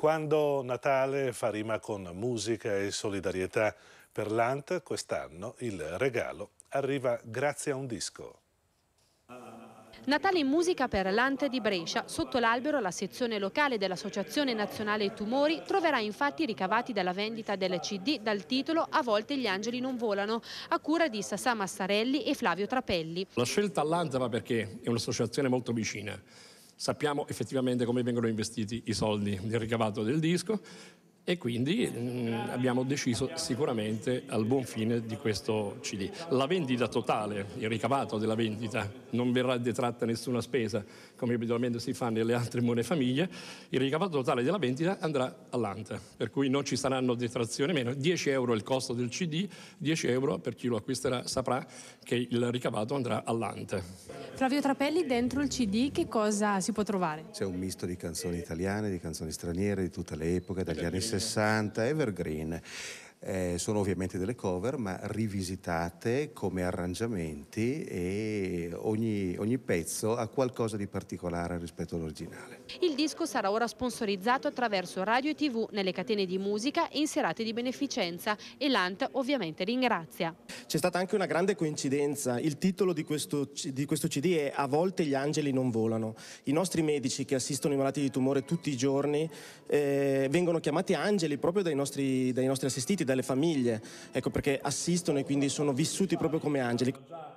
Quando Natale fa rima con musica e solidarietà per l'ANT, quest'anno il regalo arriva grazie a un disco. Natale in musica per l'Ante di Brescia. Sotto l'albero la sezione locale dell'Associazione Nazionale Tumori troverà infatti ricavati dalla vendita del CD dal titolo A volte gli angeli non volano, a cura di Sassà Massarelli e Flavio Trapelli. La scelta all'Ante va perché è un'associazione molto vicina sappiamo effettivamente come vengono investiti i soldi del ricavato del disco, e quindi mh, mm, abbiamo deciso sicuramente al buon fine di questo CD. La vendita totale, il ricavato della vendita, non verrà detratta nessuna spesa come abitualmente si fa nelle altre buone famiglie, il ricavato totale della vendita andrà all'ANTA, per cui non ci saranno detrazioni meno, 10 euro è il costo del CD, 10 euro per chi lo acquisterà saprà che il ricavato andrà all'ANTA. Flavio Trapelli, dentro il CD che cosa si può trovare? C'è un misto di canzoni italiane, di canzoni straniere, di tutta l'epoca, dagli anni 60 60, evergreen. Eh, sono ovviamente delle cover, ma rivisitate come arrangiamenti e ogni, ogni pezzo ha qualcosa di particolare rispetto all'originale. Il disco sarà ora sponsorizzato attraverso radio e tv nelle catene di musica e in serate di beneficenza e l'ANT ovviamente ringrazia. C'è stata anche una grande coincidenza, il titolo di questo, di questo CD è A volte gli angeli non volano. I nostri medici che assistono i malati di tumore tutti i giorni eh, vengono chiamati angeli proprio dai nostri, dai nostri assistiti, dalle famiglie, ecco perché assistono e quindi sono vissuti proprio come angeli.